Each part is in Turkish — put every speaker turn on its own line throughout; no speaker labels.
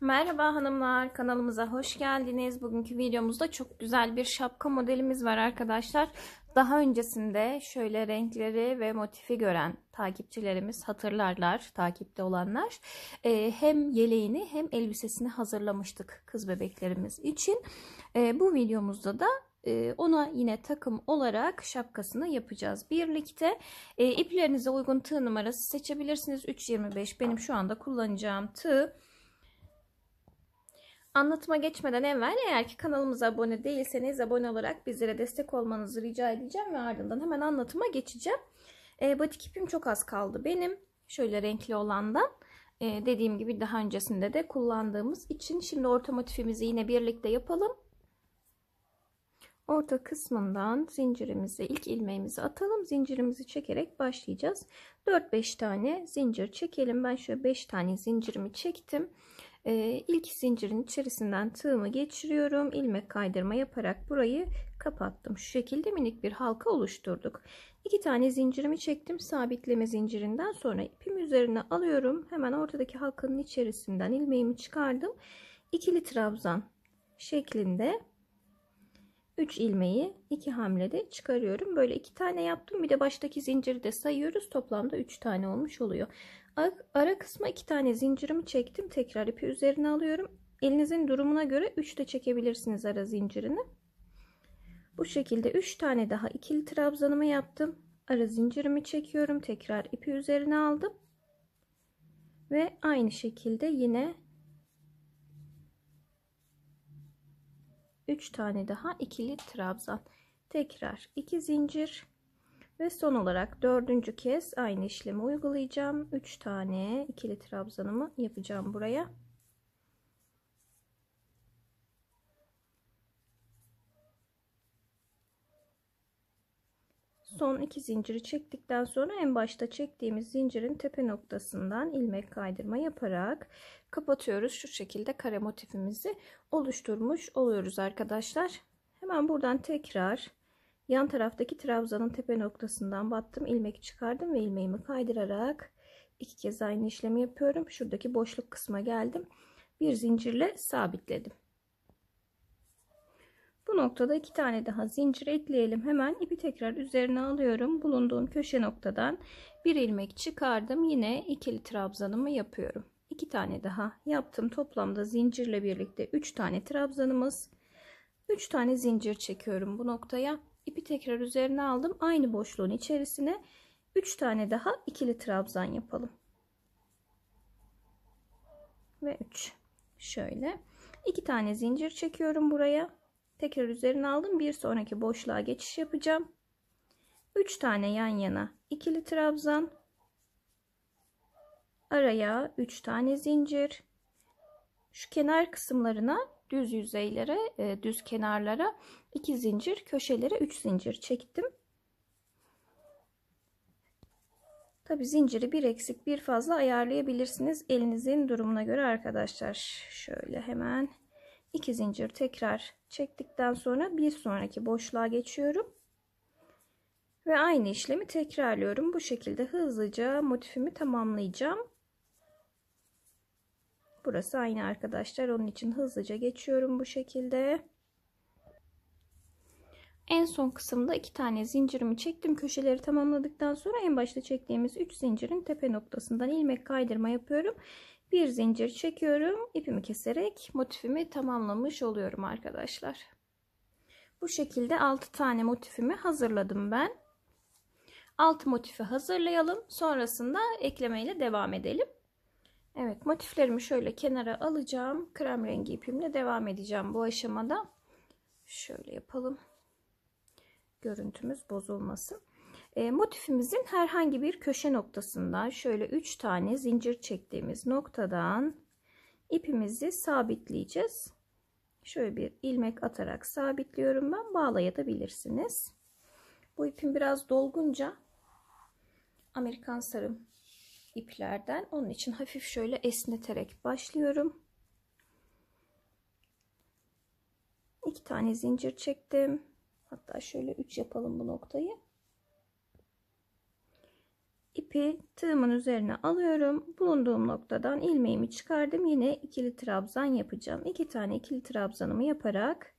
Merhaba hanımlar kanalımıza hoş geldiniz. Bugünkü videomuzda çok güzel bir şapka modelimiz var arkadaşlar. Daha öncesinde şöyle renkleri ve motifi gören takipçilerimiz hatırlarlar takipte olanlar. Ee, hem yeleğini hem elbisesini hazırlamıştık kız bebeklerimiz için. Ee, bu videomuzda da e, ona yine takım olarak şapkasını yapacağız birlikte. Ee, iplerinize uygun tığ numarası seçebilirsiniz. 3.25 benim şu anda kullanacağım tığ. Anlatıma geçmeden evvel eğer ki kanalımıza abone değilseniz abone olarak bizlere destek olmanızı rica edeceğim ve ardından hemen anlatıma geçeceğim. E, batik ipim çok az kaldı benim. Şöyle renkli olandan. E, dediğim gibi daha öncesinde de kullandığımız için şimdi orta motifimizi yine birlikte yapalım. Orta kısmından zincirimizi ilk ilmeğimizi atalım. Zincirimizi çekerek başlayacağız. 4-5 tane zincir çekelim. Ben şöyle 5 tane zincirimi çektim. Ee, ilk zincirin içerisinden tığımı geçiriyorum ilmek kaydırma yaparak burayı kapattım şu şekilde minik bir halka oluşturduk iki tane zincirimi çektim sabitleme zincirinden sonra ipim üzerine alıyorum hemen ortadaki halkanın içerisinden ilmeğimi çıkardım ikili trabzan şeklinde 3 ilmeği 2 hamlede çıkarıyorum. Böyle 2 tane yaptım. Bir de baştaki zinciri de sayıyoruz. Toplamda 3 tane olmuş oluyor. Ara kısma iki tane zincirimi çektim. Tekrar ipi üzerine alıyorum. Elinizin durumuna göre 3 de çekebilirsiniz ara zincirini. Bu şekilde 3 tane daha ikili trabzanımı yaptım. Ara zincirimi çekiyorum. Tekrar ipi üzerine aldım. Ve aynı şekilde yine 3 tane daha ikili trabzan. Tekrar 2 zincir ve son olarak dördüncü kez aynı işlemi uygulayacağım. 3 tane ikili trabzanımı yapacağım buraya. Son iki zinciri çektikten sonra en başta çektiğimiz zincirin tepe noktasından ilmek kaydırma yaparak kapatıyoruz. Şu şekilde kare motifimizi oluşturmuş oluyoruz arkadaşlar. Hemen buradan tekrar Yan taraftaki trabzanın tepe noktasından battım. ilmek çıkardım ve ilmeğimi kaydırarak iki kez aynı işlemi yapıyorum. Şuradaki boşluk kısma geldim. Bir zincirle sabitledim. Bu noktada iki tane daha zincir ekleyelim. Hemen ipi tekrar üzerine alıyorum. Bulunduğum köşe noktadan bir ilmek çıkardım. Yine ikili trabzanımı yapıyorum. İki tane daha yaptım. Toplamda zincirle birlikte üç tane trabzanımız. Üç tane zincir çekiyorum bu noktaya ipi tekrar üzerine aldım. Aynı boşluğun içerisine 3 tane daha ikili trabzan yapalım. Ve 3. Şöyle. 2 tane zincir çekiyorum buraya. Tekrar üzerine aldım. Bir sonraki boşluğa geçiş yapacağım. 3 tane yan yana ikili trabzan. Araya 3 tane zincir. Şu kenar kısımlarına düz yüzeylere, e, düz kenarlara 2 zincir köşelere 3 zincir çektim. Tabi zinciri bir eksik bir fazla ayarlayabilirsiniz elinizin durumuna göre arkadaşlar. Şöyle hemen 2 zincir tekrar çektikten sonra bir sonraki boşluğa geçiyorum. Ve aynı işlemi tekrarlıyorum. Bu şekilde hızlıca motifimi tamamlayacağım. Burası aynı arkadaşlar. Onun için hızlıca geçiyorum bu şekilde. En son kısımda iki tane zincirimi çektim. Köşeleri tamamladıktan sonra en başta çektiğimiz 3 zincirin tepe noktasından ilmek kaydırma yapıyorum. Bir zincir çekiyorum. ipimi keserek motifimi tamamlamış oluyorum arkadaşlar. Bu şekilde 6 tane motifimi hazırladım ben. Alt motifi hazırlayalım. Sonrasında eklemeyle devam edelim. Evet motiflerimi şöyle kenara alacağım. Krem rengi ipimle devam edeceğim bu aşamada. Şöyle yapalım görüntümüz bozulmasın. E, motifimizin herhangi bir köşe noktasından şöyle 3 tane zincir çektiğimiz noktadan ipimizi sabitleyeceğiz. Şöyle bir ilmek atarak sabitliyorum ben. Bağlayabilirsiniz. Bu ipim biraz dolgunca Amerikan sarım iplerden. Onun için hafif şöyle esneterek başlıyorum. İki tane zincir çektim. Hatta şöyle 3 yapalım bu noktayı. İpi tığımın üzerine alıyorum. Bulunduğum noktadan ilmeğimi çıkardım. Yine ikili trabzan yapacağım. İki tane ikili trabzanımı yaparak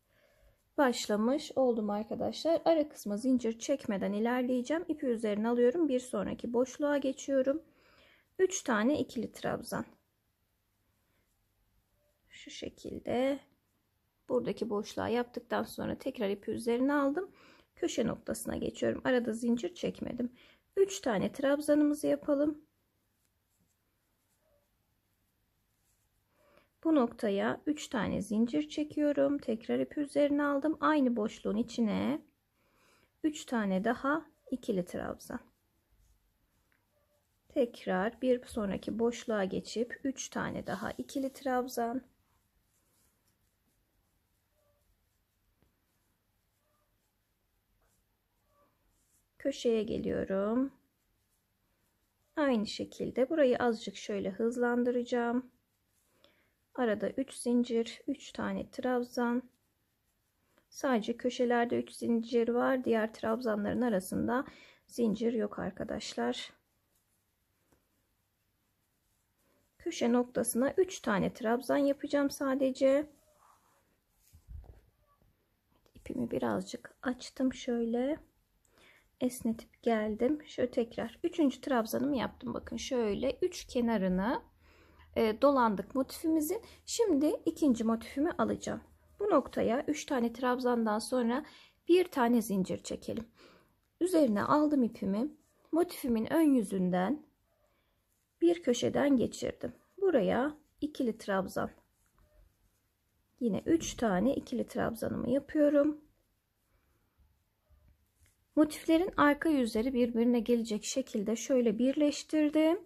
başlamış oldum arkadaşlar. Ara kısma zincir çekmeden ilerleyeceğim. İpi üzerine alıyorum. Bir sonraki boşluğa geçiyorum. 3 tane ikili trabzan. Şu şekilde buradaki boşluğa yaptıktan sonra tekrar ipi üzerine aldım. Köşe noktasına geçiyorum. Arada zincir çekmedim. 3 tane trabzanımızı yapalım. Bu noktaya 3 tane zincir çekiyorum. Tekrar ipi üzerine aldım. Aynı boşluğun içine 3 tane daha ikili trabzan. Tekrar bir sonraki boşluğa geçip 3 tane daha ikili trabzan. köşeye geliyorum. Aynı şekilde burayı azıcık şöyle hızlandıracağım. Arada 3 zincir, 3 tane trabzan. Sadece köşelerde 3 zincir var. Diğer trabzanların arasında zincir yok arkadaşlar. Köşe noktasına 3 tane trabzan yapacağım sadece. İpimi birazcık açtım şöyle esnetip geldim. Şöyle tekrar üçüncü trabzanımı yaptım. Bakın şöyle üç kenarını e, dolandık motifimizin. Şimdi ikinci motifimi alacağım. Bu noktaya 3 tane trabzandan sonra bir tane zincir çekelim. Üzerine aldım ipimi. Motifimin ön yüzünden bir köşeden geçirdim. Buraya ikili trabzan. Yine 3 tane ikili trabzanımı yapıyorum. Motiflerin arka yüzleri birbirine gelecek şekilde şöyle birleştirdim.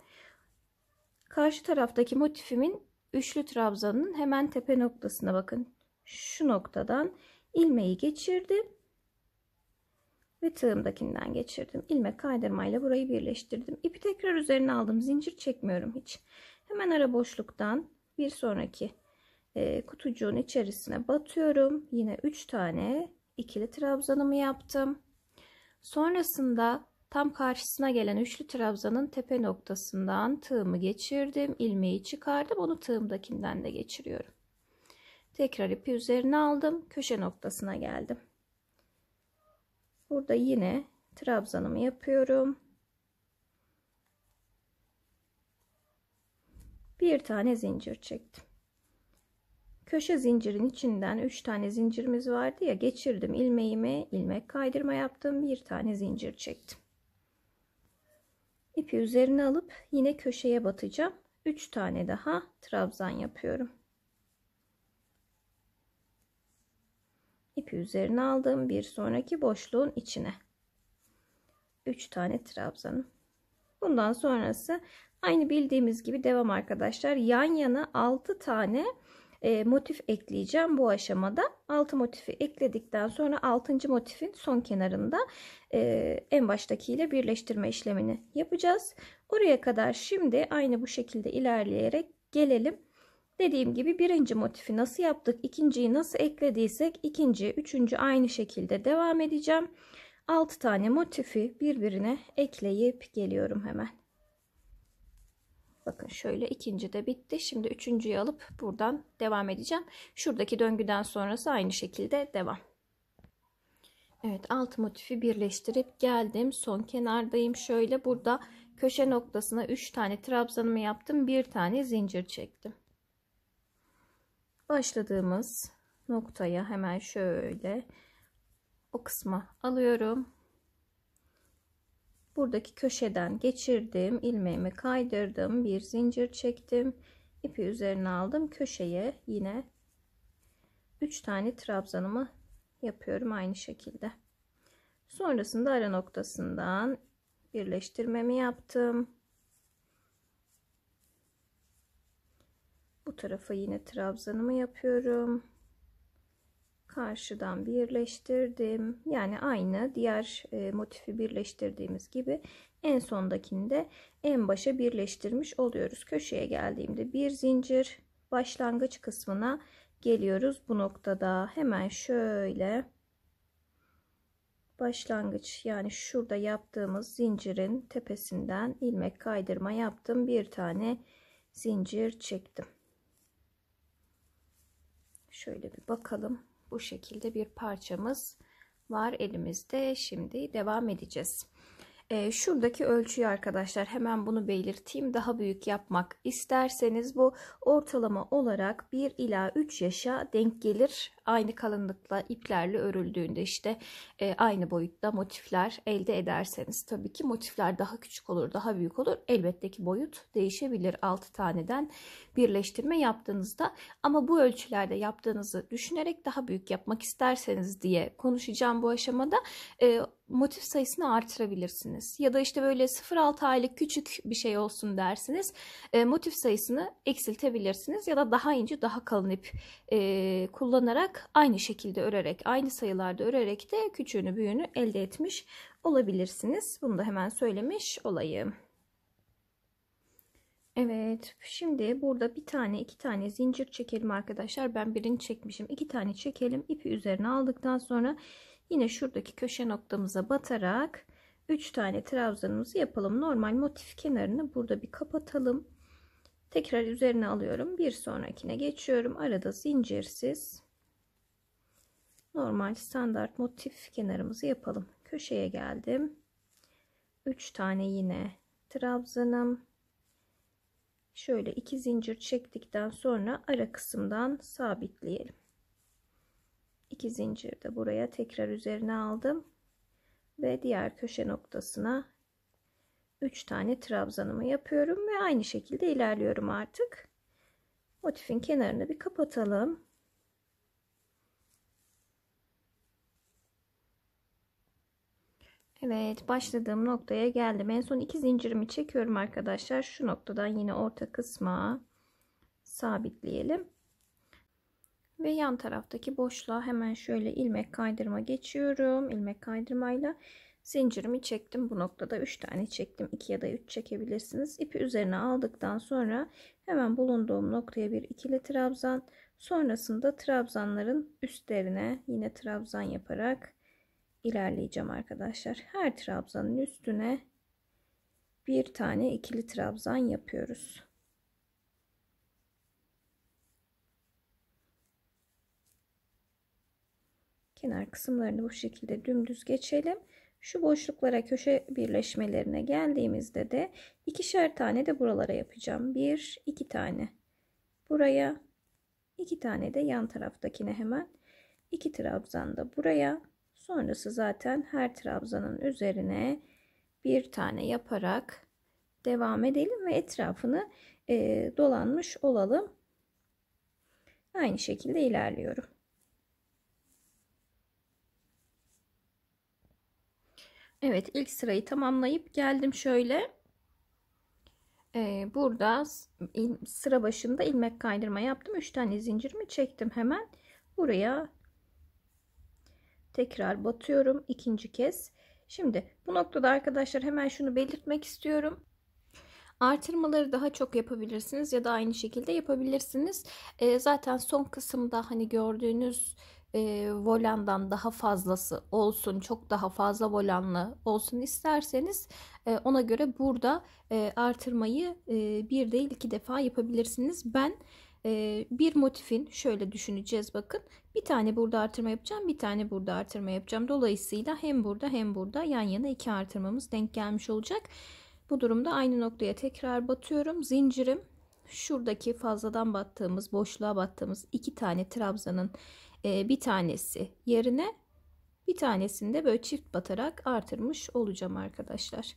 Karşı taraftaki motifimin üçlü trabzanın hemen tepe noktasına bakın. Şu noktadan ilmeği geçirdim. Ve tığımdakinden geçirdim. İlmek kaydırmayla burayı birleştirdim. İpi tekrar üzerine aldım. Zincir çekmiyorum hiç. Hemen ara boşluktan bir sonraki e, kutucuğun içerisine batıyorum. Yine 3 tane ikili trabzanımı yaptım. Sonrasında tam karşısına gelen üçlü trabzanın tepe noktasından tığımı geçirdim. ilmeği çıkardım. Onu tığımdakinden de geçiriyorum. Tekrar ipi üzerine aldım. Köşe noktasına geldim. Burada yine trabzanımı yapıyorum. Bir tane zincir çektim köşe zincirin içinden 3 tane zincirimiz vardı ya geçirdim ilmeğimi ilmek kaydırma yaptım bir tane zincir çektim ipi üzerine alıp yine köşeye batacağım 3 tane daha trabzan yapıyorum ipi üzerine aldım bir sonraki boşluğun içine 3 tane trabzanım bundan sonrası aynı bildiğimiz gibi devam arkadaşlar yan yana 6 tane e, motif ekleyeceğim bu aşamada. 6 motifi ekledikten sonra 6. motifin son kenarında e, en baştakiyle birleştirme işlemini yapacağız. Oraya kadar şimdi aynı bu şekilde ilerleyerek gelelim. Dediğim gibi birinci motifi nasıl yaptık, ikinciyi nasıl eklediysek ikinci, üçüncü aynı şekilde devam edeceğim. 6 tane motifi birbirine ekleyip geliyorum hemen. Bakın şöyle ikinci de bitti. Şimdi üçüncüyü alıp buradan devam edeceğim. Şuradaki döngüden sonrası aynı şekilde devam. Evet alt motifi birleştirip geldim. Son kenardayım. Şöyle burada köşe noktasına 3 tane trabzanımı yaptım. bir tane zincir çektim. Başladığımız noktaya hemen şöyle o kısma alıyorum buradaki köşeden geçirdim ilmeğimi kaydırdım bir zincir çektim ipi üzerine aldım köşeye yine 3 tane trabzanımı yapıyorum aynı şekilde sonrasında ara noktasından birleştirmemi yaptım bu tarafa yine trabzanımı yapıyorum karşıdan birleştirdim. Yani aynı diğer e, motifi birleştirdiğimiz gibi en sondakini de en başa birleştirmiş oluyoruz. Köşeye geldiğimde bir zincir başlangıç kısmına geliyoruz. Bu noktada hemen şöyle başlangıç yani şurada yaptığımız zincirin tepesinden ilmek kaydırma yaptım. Bir tane zincir çektim. Şöyle bir bakalım. Bu şekilde bir parçamız var elimizde. Şimdi devam edeceğiz. E, şuradaki ölçüyü arkadaşlar hemen bunu belirteyim. Daha büyük yapmak isterseniz bu ortalama olarak 1 ila 3 yaşa denk gelir aynı kalınlıkla iplerle örüldüğünde işte e, aynı boyutta motifler elde ederseniz tabii ki motifler daha küçük olur daha büyük olur elbette ki boyut değişebilir 6 taneden birleştirme yaptığınızda ama bu ölçülerde yaptığınızı düşünerek daha büyük yapmak isterseniz diye konuşacağım bu aşamada e, motif sayısını artırabilirsiniz. Ya da işte böyle 0-6 aylık küçük bir şey olsun dersiniz. E, motif sayısını eksiltebilirsiniz ya da daha ince daha kalın ip e, kullanarak aynı şekilde örerek, aynı sayılarda örerek de küçüğünü büyüğünü elde etmiş olabilirsiniz. Bunu da hemen söylemiş olayım. Evet şimdi burada bir tane iki tane zincir çekelim arkadaşlar. Ben birini çekmişim. iki tane çekelim. ipi üzerine aldıktan sonra yine şuradaki köşe noktamıza batarak üç tane trabzanımızı yapalım. Normal motif kenarını burada bir kapatalım. Tekrar üzerine alıyorum. Bir sonrakine geçiyorum. Arada zincirsiz normal standart motif kenarımızı yapalım. Köşeye geldim. 3 tane yine trabzanım. Şöyle iki zincir çektikten sonra ara kısımdan sabitleyelim. 2 zincir de buraya tekrar üzerine aldım ve diğer köşe noktasına 3 tane trabzanımı yapıyorum ve aynı şekilde ilerliyorum artık. Motifin kenarını bir kapatalım. Evet başladığım noktaya geldim. En son iki zincirimi çekiyorum arkadaşlar. Şu noktadan yine orta kısma sabitleyelim. Ve yan taraftaki boşluğa hemen şöyle ilmek kaydırma geçiyorum. ilmek kaydırmayla zincirimi çektim. Bu noktada 3 tane çektim. 2 ya da 3 çekebilirsiniz. İpi üzerine aldıktan sonra hemen bulunduğum noktaya bir ikili trabzan. Sonrasında trabzanların üstlerine yine trabzan yaparak ilerleyeceğim arkadaşlar. Her trabzanın üstüne bir tane ikili trabzan yapıyoruz. Kenar kısımlarını bu şekilde dümdüz geçelim. Şu boşluklara köşe birleşmelerine geldiğimizde de ikişer tane de buralara yapacağım. Bir, iki tane buraya, iki tane de yan taraftakine hemen. iki trabzan da buraya. Sonrası zaten her trabzanın üzerine bir tane yaparak devam edelim ve etrafını e, dolanmış olalım. Aynı şekilde ilerliyorum. Evet ilk sırayı tamamlayıp geldim şöyle. Ee, burada sıra başında ilmek kaydırma yaptım. 3 tane zincirimi çektim hemen. Buraya tekrar batıyorum ikinci kez. Şimdi bu noktada arkadaşlar hemen şunu belirtmek istiyorum. Artırmaları daha çok yapabilirsiniz ya da aynı şekilde yapabilirsiniz. E, zaten son kısımda hani gördüğünüz e, volandan daha fazlası olsun çok daha fazla volanlı olsun isterseniz e, ona göre burada e, artırmayı e, bir değil iki defa yapabilirsiniz. Ben ee, bir motifin şöyle düşüneceğiz bakın bir tane burada artırma yapacağım bir tane burada artırma yapacağım dolayısıyla hem burada hem burada yan yana iki artırmamız denk gelmiş olacak bu durumda aynı noktaya tekrar batıyorum zincirim şuradaki fazladan battığımız boşluğa battığımız iki tane trabzanın e, bir tanesi yerine bir tanesinde böyle çift batarak artırmış olacağım arkadaşlar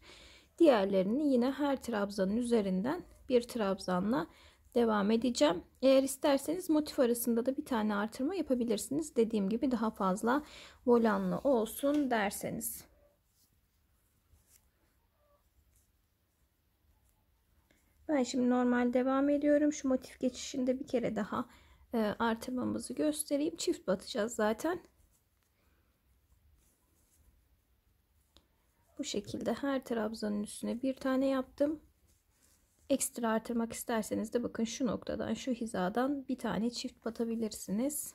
diğerlerini yine her trabzanın üzerinden bir trabzanla devam edeceğim. Eğer isterseniz motif arasında da bir tane artırma yapabilirsiniz. Dediğim gibi daha fazla volanlı olsun derseniz. Ben şimdi normal devam ediyorum. Şu motif geçişinde bir kere daha e, artırmamızı göstereyim. Çift batacağız zaten. Bu şekilde her trabzanın üstüne bir tane yaptım. Ekstra artırmak isterseniz de bakın şu noktadan şu hizadan bir tane çift batabilirsiniz.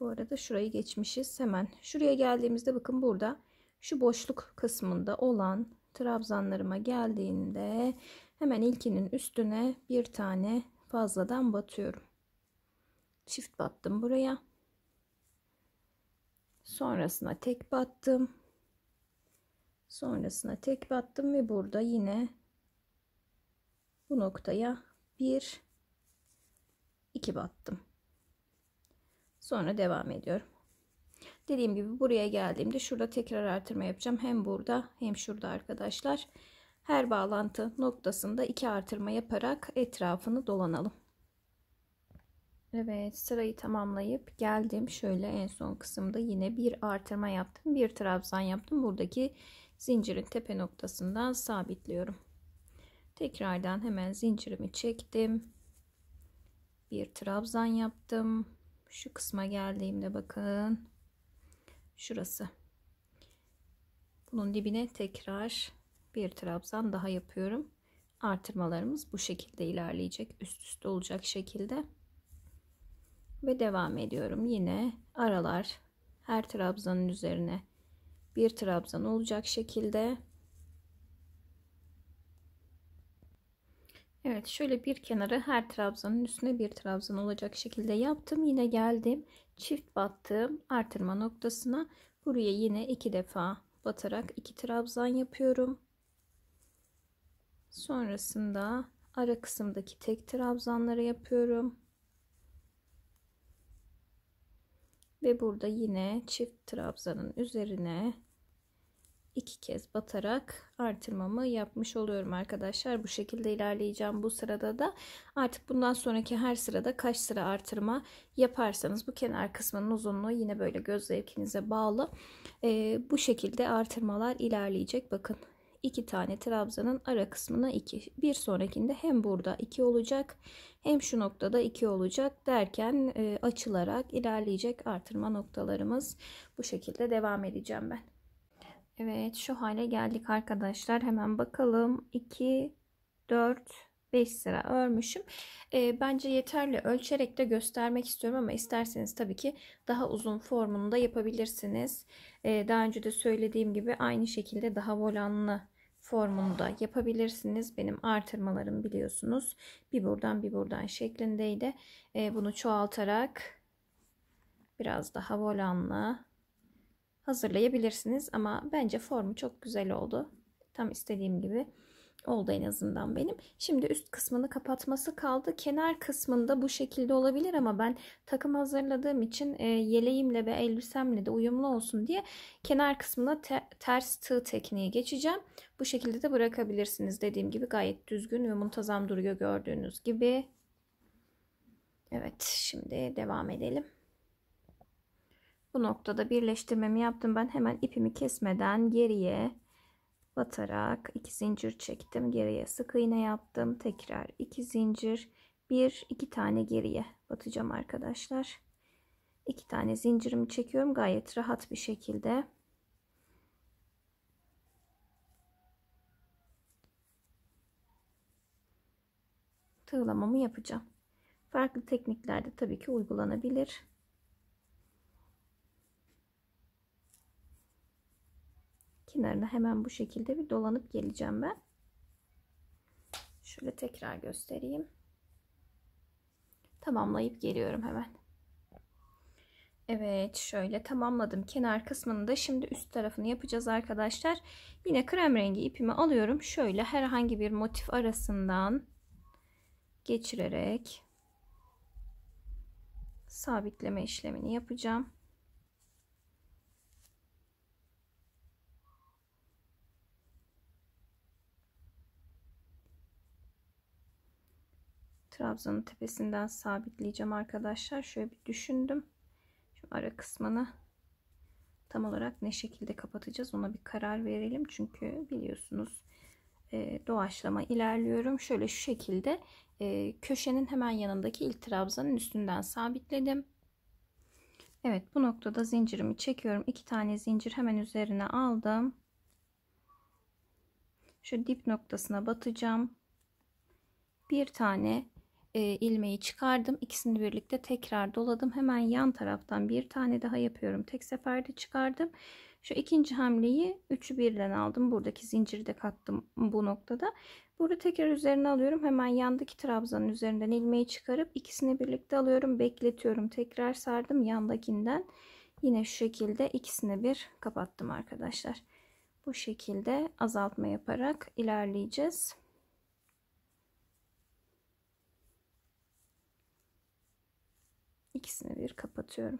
Bu arada şurayı geçmişiz. Hemen şuraya geldiğimizde bakın burada şu boşluk kısmında olan trabzanlarıma geldiğinde hemen ilkinin üstüne bir tane fazladan batıyorum. Çift battım buraya. Sonrasına tek battım. Sonrasına tek battım ve burada yine bu noktaya bir iki battım. Sonra devam ediyorum. Dediğim gibi buraya geldiğimde şurada tekrar artırma yapacağım. Hem burada hem şurada arkadaşlar. Her bağlantı noktasında iki artırma yaparak etrafını dolanalım. Evet sırayı tamamlayıp geldim. Şöyle en son kısımda yine bir artırma yaptım. Bir trabzan yaptım. Buradaki zincirin tepe noktasından sabitliyorum. Tekrardan hemen zincirimi çektim. Bir trabzan yaptım. Şu kısma geldiğimde bakın. Şurası. Bunun dibine tekrar bir trabzan daha yapıyorum. Artırmalarımız bu şekilde ilerleyecek. Üst üste olacak şekilde. Ve devam ediyorum. Yine aralar her trabzanın üzerine bir trabzan olacak şekilde Evet şöyle bir kenarı her trabzanın üstüne bir trabzan olacak şekilde yaptım. Yine geldim çift battığım artırma noktasına. Buraya yine iki defa batarak iki trabzan yapıyorum. Sonrasında ara kısımdaki tek trabzanları yapıyorum. Ve burada yine çift trabzanın üzerine iki kez batarak artırmamı yapmış oluyorum arkadaşlar. Bu şekilde ilerleyeceğim bu sırada da. Artık bundan sonraki her sırada kaç sıra artırma yaparsanız bu kenar kısmının uzunluğu yine böyle göz zevkinize bağlı. Ee, bu şekilde artırmalar ilerleyecek. Bakın iki tane trabzanın ara kısmına iki, Bir sonrakinde hem burada iki olacak hem şu noktada iki olacak derken e, açılarak ilerleyecek artırma noktalarımız. Bu şekilde devam edeceğim ben. Evet şu hale geldik arkadaşlar. Hemen bakalım. 2, 4, 5 sıra örmüşüm. E, bence yeterli ölçerek de göstermek istiyorum ama isterseniz tabii ki daha uzun formunu da yapabilirsiniz. E, daha önce de söylediğim gibi aynı şekilde daha volanlı formunu da yapabilirsiniz. Benim artırmalarım biliyorsunuz. Bir buradan bir buradan şeklindeydi. E, bunu çoğaltarak biraz daha volanlı hazırlayabilirsiniz. Ama bence formu çok güzel oldu. Tam istediğim gibi oldu en azından benim. Şimdi üst kısmını kapatması kaldı. Kenar kısmında bu şekilde olabilir ama ben takım hazırladığım için e, yeleğimle ve elbisemle de uyumlu olsun diye kenar kısmına te ters tığ tekniği geçeceğim. Bu şekilde de bırakabilirsiniz. Dediğim gibi gayet düzgün ve muntazam duruyor gördüğünüz gibi. Evet şimdi devam edelim. Bu noktada birleştirmemi yaptım. Ben hemen ipimi kesmeden geriye batarak iki zincir çektim. Geriye sık iğne yaptım. Tekrar iki zincir. Bir, iki tane geriye batacağım arkadaşlar. İki tane zincirimi çekiyorum. Gayet rahat bir şekilde. Tığlamamı yapacağım. Farklı tekniklerde tabii ki uygulanabilir. kenarına hemen bu şekilde bir dolanıp geleceğim ben. Şöyle tekrar göstereyim. Tamamlayıp geliyorum hemen. Evet şöyle tamamladım kenar kısmını da şimdi üst tarafını yapacağız arkadaşlar. Yine krem rengi ipimi alıyorum. Şöyle herhangi bir motif arasından geçirerek sabitleme işlemini yapacağım. trabzanın tepesinden sabitleyeceğim arkadaşlar. Şöyle bir düşündüm. Şu ara kısmını tam olarak ne şekilde kapatacağız ona bir karar verelim. Çünkü biliyorsunuz e, doğaçlama ilerliyorum. Şöyle şu şekilde e, köşenin hemen yanındaki ilk trabzanın üstünden sabitledim. Evet bu noktada zincirimi çekiyorum. İki tane zincir hemen üzerine aldım. Şu dip noktasına batacağım. Bir tane e, ilmeği çıkardım. ikisini birlikte tekrar doladım. Hemen yan taraftan bir tane daha yapıyorum. Tek seferde çıkardım. Şu ikinci hamleyi üçü birden aldım. Buradaki zinciri de kattım bu noktada. Burada tekrar üzerine alıyorum. Hemen yandaki trabzanın üzerinden ilmeği çıkarıp ikisini birlikte alıyorum. Bekletiyorum. Tekrar sardım yandakinden. Yine şu şekilde ikisini bir kapattım arkadaşlar. Bu şekilde azaltma yaparak ilerleyeceğiz. ikisini bir kapatıyorum.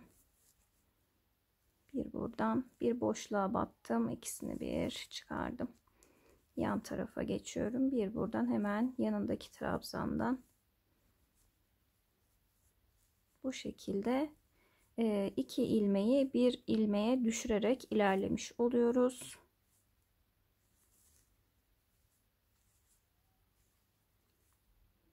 Bir buradan bir boşluğa battım. ikisini bir çıkardım. Yan tarafa geçiyorum. Bir buradan hemen yanındaki trabzandan bu şekilde e, iki ilmeği bir ilmeğe düşürerek ilerlemiş oluyoruz.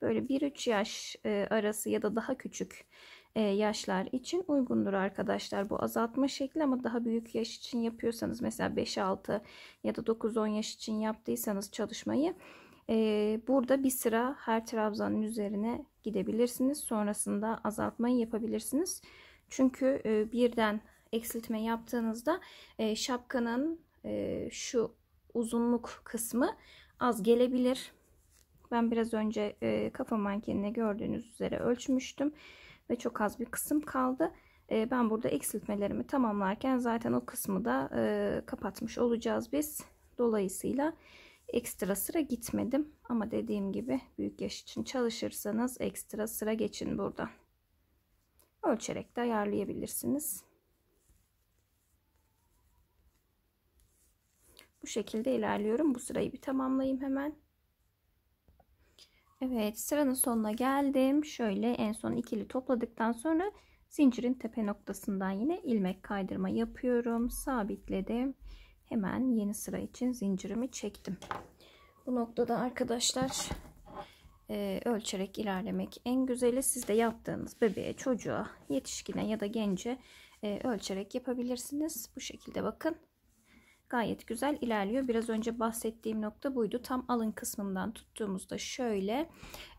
Böyle 1-3 yaş e, arası ya da daha küçük e, yaşlar için uygundur arkadaşlar. Bu azaltma şekli ama daha büyük yaş için yapıyorsanız mesela 5-6 ya da 9-10 yaş için yaptıysanız çalışmayı e, burada bir sıra her trabzanın üzerine gidebilirsiniz. Sonrasında azaltmayı yapabilirsiniz. Çünkü e, birden eksiltme yaptığınızda şapkanın şu uzunluk kısmı az gelebilir. Ben biraz önce kafa mankenine gördüğünüz üzere ölçmüştüm ve çok az bir kısım kaldı. Ee, ben burada eksiltmelerimi tamamlarken zaten o kısmı da e, kapatmış olacağız biz. Dolayısıyla ekstra sıra gitmedim. Ama dediğim gibi büyük yaş için çalışırsanız ekstra sıra geçin buradan. Ölçerek de ayarlayabilirsiniz. Bu şekilde ilerliyorum. Bu sırayı bir tamamlayayım hemen. Evet sıranın sonuna geldim. Şöyle en son ikili topladıktan sonra zincirin tepe noktasından yine ilmek kaydırma yapıyorum. Sabitledim. Hemen yeni sıra için zincirimi çektim. Bu noktada arkadaşlar e, ölçerek ilerlemek en güzeli. Siz de yaptığınız bebeğe, çocuğa, yetişkine ya da gence e, ölçerek yapabilirsiniz. Bu şekilde bakın gayet güzel ilerliyor. Biraz önce bahsettiğim nokta buydu. Tam alın kısmından tuttuğumuzda şöyle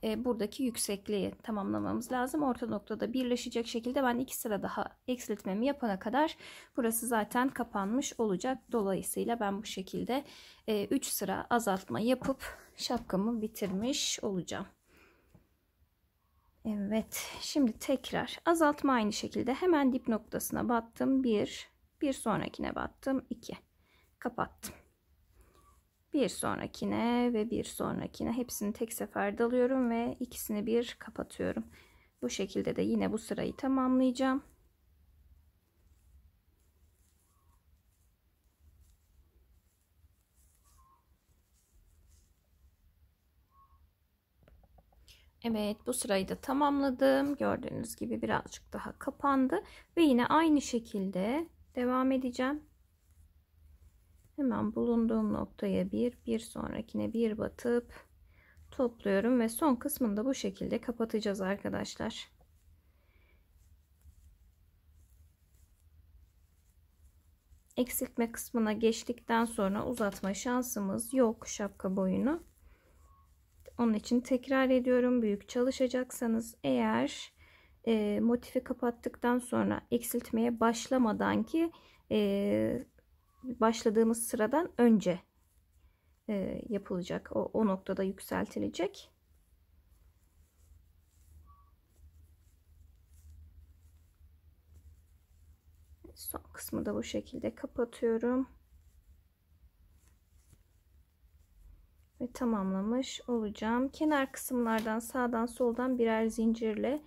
e, buradaki yüksekliği tamamlamamız lazım. Orta noktada birleşecek şekilde ben iki sıra daha eksiltmemi yapana kadar burası zaten kapanmış olacak. Dolayısıyla ben bu şekilde 3 e, sıra azaltma yapıp şapkamı bitirmiş olacağım. Evet şimdi tekrar azaltma aynı şekilde hemen dip noktasına battım 1 bir sonrakine battım 2 kapattım. Bir sonrakine ve bir sonrakine hepsini tek seferde alıyorum ve ikisini bir kapatıyorum. Bu şekilde de yine bu sırayı tamamlayacağım. Evet bu sırayı da tamamladım. Gördüğünüz gibi birazcık daha kapandı. Ve yine aynı şekilde devam edeceğim hemen bulunduğum noktaya bir bir sonrakine bir batıp topluyorum ve son kısmını da bu şekilde kapatacağız arkadaşlar. Eksiltme kısmına geçtikten sonra uzatma şansımız yok şapka boyunu. Onun için tekrar ediyorum. Büyük çalışacaksanız eğer e, motifi kapattıktan sonra eksiltmeye başlamadan ki e, başladığımız sıradan önce e, yapılacak. O, o noktada yükseltilecek. Son kısmı da bu şekilde kapatıyorum. Ve tamamlamış olacağım. Kenar kısımlardan sağdan soldan birer zincirle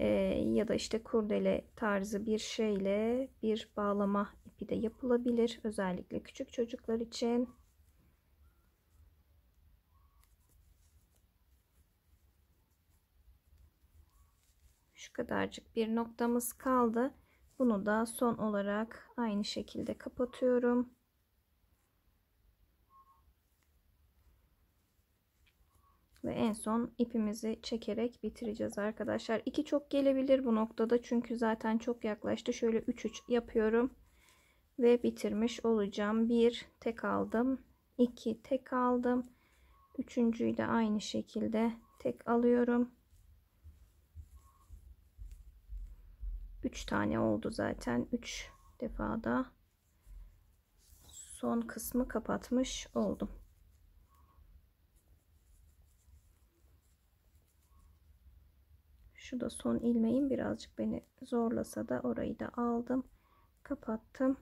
ee, ya da işte kurdele tarzı bir şeyle bir bağlama ipi de yapılabilir. Özellikle küçük çocuklar için. Şu kadarcık bir noktamız kaldı. Bunu da son olarak aynı şekilde kapatıyorum. Ve en son ipimizi çekerek bitireceğiz arkadaşlar. 2 çok gelebilir bu noktada çünkü zaten çok yaklaştı. Şöyle 3-3 yapıyorum. Ve bitirmiş olacağım. 1 tek aldım. 2 tek aldım. Üçüncüyü de aynı şekilde tek alıyorum. 3 tane oldu zaten. 3 defada son kısmı kapatmış oldum. Şu da son ilmeğim birazcık beni zorlasa da orayı da aldım. Kapattım.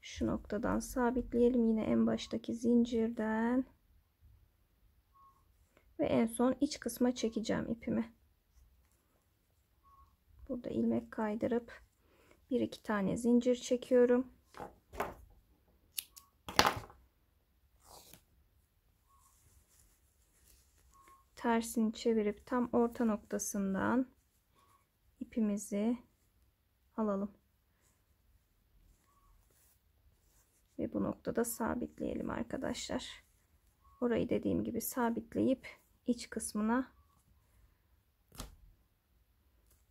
Şu noktadan sabitleyelim yine en baştaki zincirden. Ve en son iç kısma çekeceğim ipimi. Burada ilmek kaydırıp bir iki tane zincir çekiyorum. tersini çevirip tam orta noktasından ipimizi alalım. Ve bu noktada sabitleyelim arkadaşlar. Orayı dediğim gibi sabitleyip iç kısmına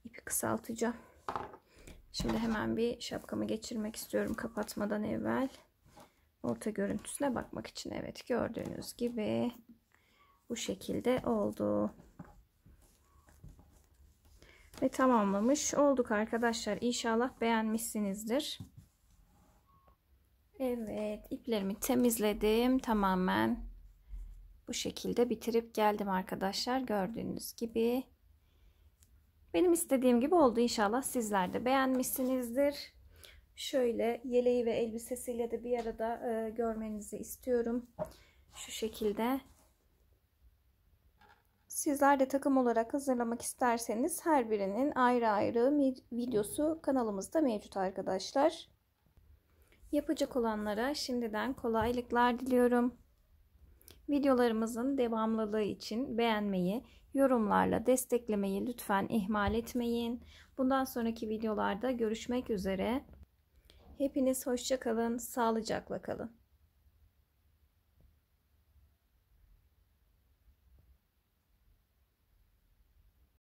ipi kısaltacağım. Şimdi hemen bir şapkamı geçirmek istiyorum kapatmadan evvel. Orta görüntüsüne bakmak için evet gördüğünüz gibi bu şekilde oldu. Ve tamamlamış olduk arkadaşlar. İnşallah beğenmişsinizdir. Evet iplerimi temizledim tamamen. Bu şekilde bitirip geldim arkadaşlar. Gördüğünüz gibi. Benim istediğim gibi oldu. İnşallah sizler de beğenmişsinizdir. Şöyle yeleği ve elbisesiyle de bir arada e, görmenizi istiyorum. Şu şekilde. Sizler de takım olarak hazırlamak isterseniz her birinin ayrı ayrı videosu kanalımızda mevcut arkadaşlar. Yapacak olanlara şimdiden kolaylıklar diliyorum. Videolarımızın devamlılığı için beğenmeyi, yorumlarla desteklemeyi lütfen ihmal etmeyin. Bundan sonraki videolarda görüşmek üzere. Hepiniz hoşçakalın, sağlıcakla kalın.